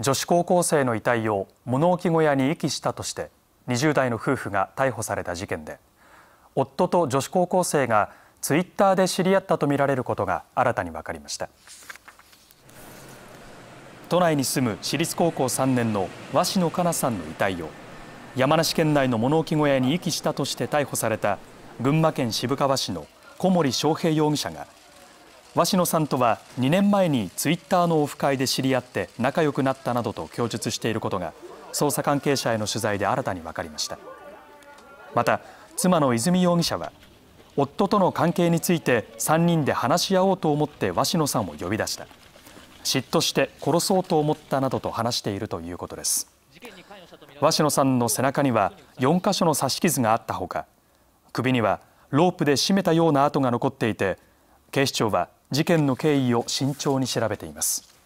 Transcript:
女子高校生の遺体を物置小屋に遺棄したとして20代の夫婦が逮捕された事件で夫と女子高校生がツイッターで知り合ったとみられることが新たに分かりました都内に住む私立高校3年の和鷲野香菜さんの遺体を山梨県内の物置小屋に遺棄したとして逮捕された群馬県渋川市の小森翔平容疑者が鷲野さんとは2年前にツイッターのオフ会で知り合って仲良くなったなどと供述していることが捜査関係者への取材で新たに分かりましたまた妻の泉容疑者は夫との関係について3人で話し合おうと思って鷲野さんを呼び出した嫉妬して殺そうと思ったなどと話しているということです鷲野さんの背中には4箇所の刺し傷があったほか首にはロープで締めたような跡が残っていて警視庁は事件の経緯を慎重に調べています